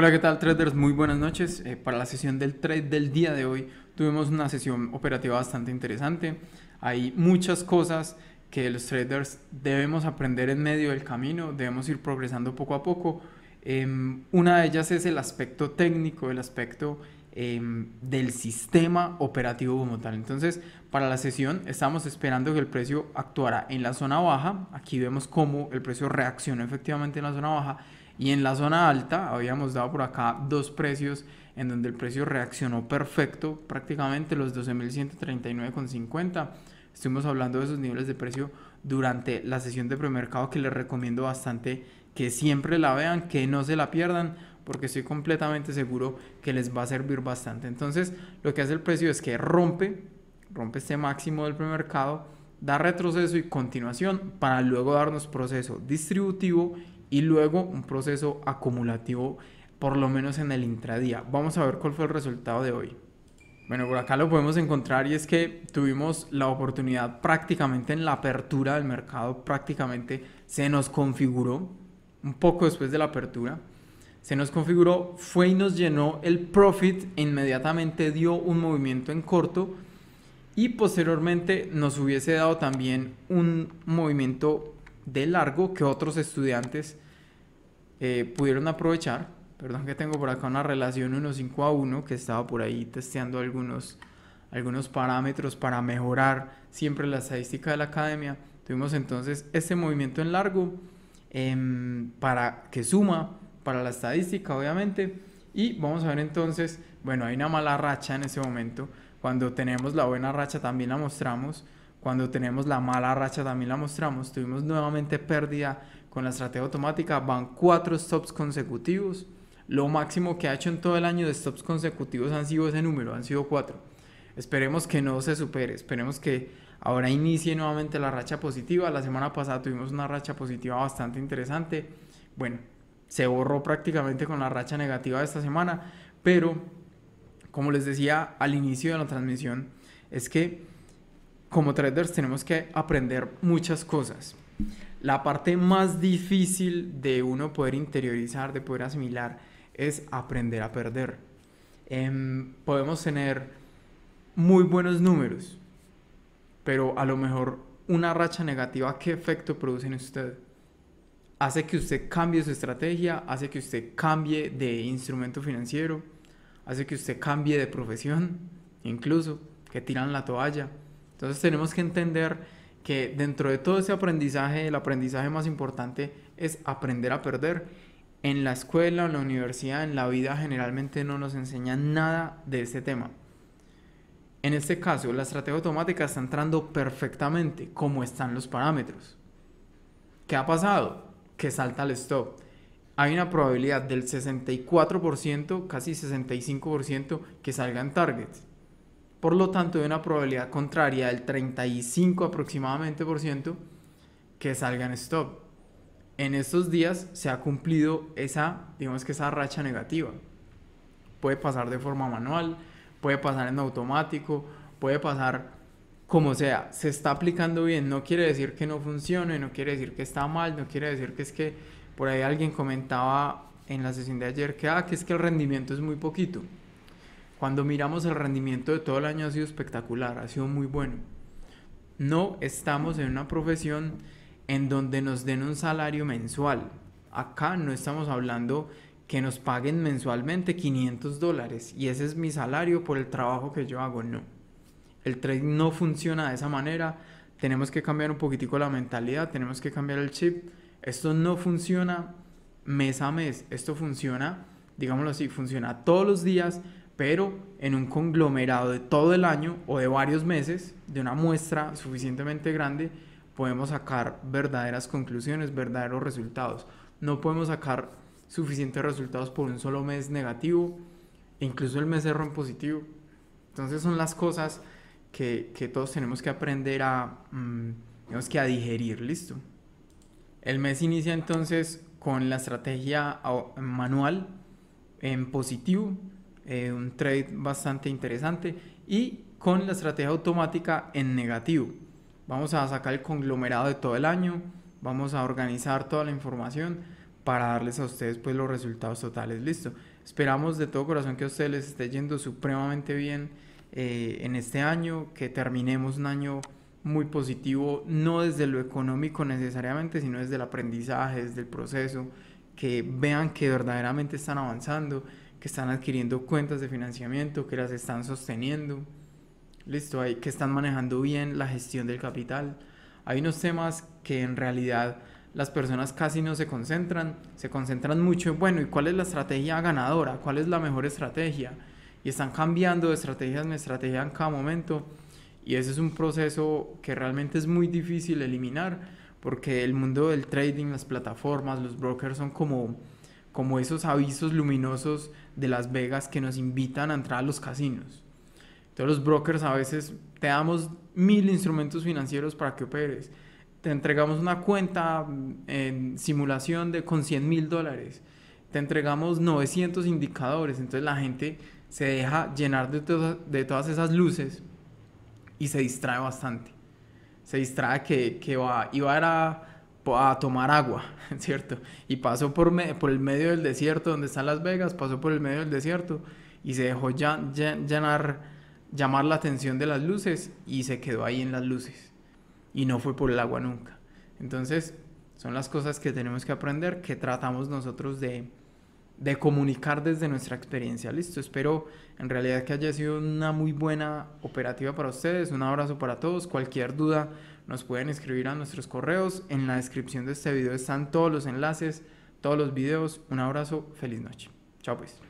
Hola, ¿qué tal traders? Muy buenas noches. Eh, para la sesión del trade del día de hoy tuvimos una sesión operativa bastante interesante. Hay muchas cosas que los traders debemos aprender en medio del camino, debemos ir progresando poco a poco. Em, una de ellas es el aspecto técnico, el aspecto em, del sistema operativo como tal. Entonces, para la sesión estamos esperando que el precio actuara en la zona baja. Aquí vemos cómo el precio reaccionó efectivamente en la zona baja y en la zona alta habíamos dado por acá dos precios en donde el precio reaccionó perfecto, prácticamente los 12.139,50. Estuvimos hablando de esos niveles de precio durante la sesión de premercado que les recomiendo bastante que siempre la vean, que no se la pierdan, porque estoy completamente seguro que les va a servir bastante. Entonces, lo que hace el precio es que rompe, rompe este máximo del premercado, da retroceso y continuación para luego darnos proceso distributivo y luego un proceso acumulativo, por lo menos en el intradía. Vamos a ver cuál fue el resultado de hoy. Bueno, por acá lo podemos encontrar y es que tuvimos la oportunidad prácticamente en la apertura del mercado, prácticamente se nos configuró, un poco después de la apertura, se nos configuró, fue y nos llenó el profit, inmediatamente dio un movimiento en corto y posteriormente nos hubiese dado también un movimiento de largo que otros estudiantes eh, pudieron aprovechar. Perdón que tengo por acá una relación 1.5 a 1 que estaba por ahí testeando algunos, algunos parámetros para mejorar siempre la estadística de la academia. Tuvimos entonces ese movimiento en largo em, para que suma para la estadística, obviamente. Y vamos a ver entonces, bueno, hay una mala racha en ese momento. Cuando tenemos la buena racha también la mostramos. Cuando tenemos la mala racha también la mostramos. Tuvimos nuevamente pérdida con la estrategia automática. Van cuatro stops consecutivos. Lo máximo que ha hecho en todo el año de stops consecutivos han sido ese número, han sido cuatro. Esperemos que no se supere, esperemos que ahora inicie nuevamente la racha positiva. La semana pasada tuvimos una racha positiva bastante interesante. Bueno, se borró prácticamente con la racha negativa de esta semana, pero como les decía al inicio de la transmisión, es que como traders tenemos que aprender muchas cosas. La parte más difícil de uno poder interiorizar, de poder asimilar, es aprender a perder. Em, podemos tener muy buenos números, pero a lo mejor una racha negativa, ¿qué efecto produce en usted? Hace que usted cambie su estrategia, hace que usted cambie de instrumento financiero, hace que usted cambie de profesión, incluso que tiran la toalla entonces tenemos que entender que dentro de todo ese aprendizaje, el aprendizaje más importante es aprender a perder. En la escuela, en la universidad, en la vida generalmente no nos enseñan nada de ese tema. En este caso, la estrategia automática está entrando perfectamente como están los parámetros. ¿Qué ha pasado? Que salta el stop. Hay una probabilidad del 64%, casi 65% que en target. Por lo tanto, hay una probabilidad contraria del 35 aproximadamente por ciento que salgan stop. En estos días se ha cumplido esa, digamos que esa racha negativa. Puede pasar de forma manual, puede pasar en automático, puede pasar como sea. Se está aplicando bien, no quiere decir que no funcione, no quiere decir que está mal, no quiere decir que es que por ahí alguien comentaba en la sesión de ayer que, ah, que es que el rendimiento es muy poquito. Cuando miramos el rendimiento de todo el año ha sido espectacular, ha sido muy bueno. No estamos en una profesión en donde nos den un salario mensual. Acá no estamos hablando que nos paguen mensualmente 500 dólares y ese es mi salario por el trabajo que yo hago. No. El trading no funciona de esa manera. Tenemos que cambiar un poquitico la mentalidad, tenemos que cambiar el chip. Esto no funciona mes a mes, esto funciona, digámoslo así, funciona todos los días, pero en un conglomerado de todo el año o de varios meses, de una muestra suficientemente grande, podemos sacar verdaderas conclusiones, verdaderos resultados. No podemos sacar suficientes resultados por un solo mes negativo, e incluso el mes cerró en positivo. Entonces son las cosas que, que todos tenemos que aprender a, mm, que a digerir, listo. El mes inicia entonces con la estrategia manual en positivo, eh, un trade bastante interesante. Y con la estrategia automática en negativo. Vamos a sacar el conglomerado de todo el año, vamos a organizar toda la información para darles a ustedes pues los resultados totales. Listo. Esperamos de todo corazón que a ustedes les esté yendo supremamente bien eh, en este año, que terminemos un año muy positivo, no desde lo económico necesariamente, sino desde el aprendizaje, desde el proceso, que vean que verdaderamente están avanzando, que están adquiriendo cuentas de financiamiento, que las están sosteniendo, listo, hay, que están manejando bien la gestión del capital. Hay unos temas que en realidad las personas casi no se concentran, se concentran mucho en, bueno, ¿y cuál es la estrategia ganadora? ¿Cuál es la mejor estrategia? Y están cambiando de estrategia en estrategia en cada momento. Y ese es un proceso que realmente es muy difícil eliminar porque el mundo del trading, las plataformas, los brokers son como como esos avisos luminosos de Las Vegas que nos invitan a entrar a los casinos. Entonces los brokers a veces te damos mil instrumentos financieros para que operes. Te entregamos una cuenta mm, en simulación de con 100 mil dólares. Te entregamos 900 indicadores. Entonces la gente se deja llenar de, de todas esas luces y se distrae bastante. Se distrae que, que va, a, ir a a tomar agua, ¿cierto? Y pasó por, el medio del desierto donde están Las Vegas, pasó por el medio del desierto y se dejó ya llamar la atención de las luces y se quedó ahí en las luces. Y no fue por el agua nunca. Entonces, son las cosas que tenemos que aprender, que tratamos nosotros de, de comunicar desde nuestra experiencia. Listo, espero en realidad que haya sido una muy buena operativa para ustedes. Un abrazo para todos. Cualquier duda nos pueden escribir a nuestros correos. En la descripción de este video están todos los enlaces, todos los videos. Un abrazo, feliz noche. Chao pues.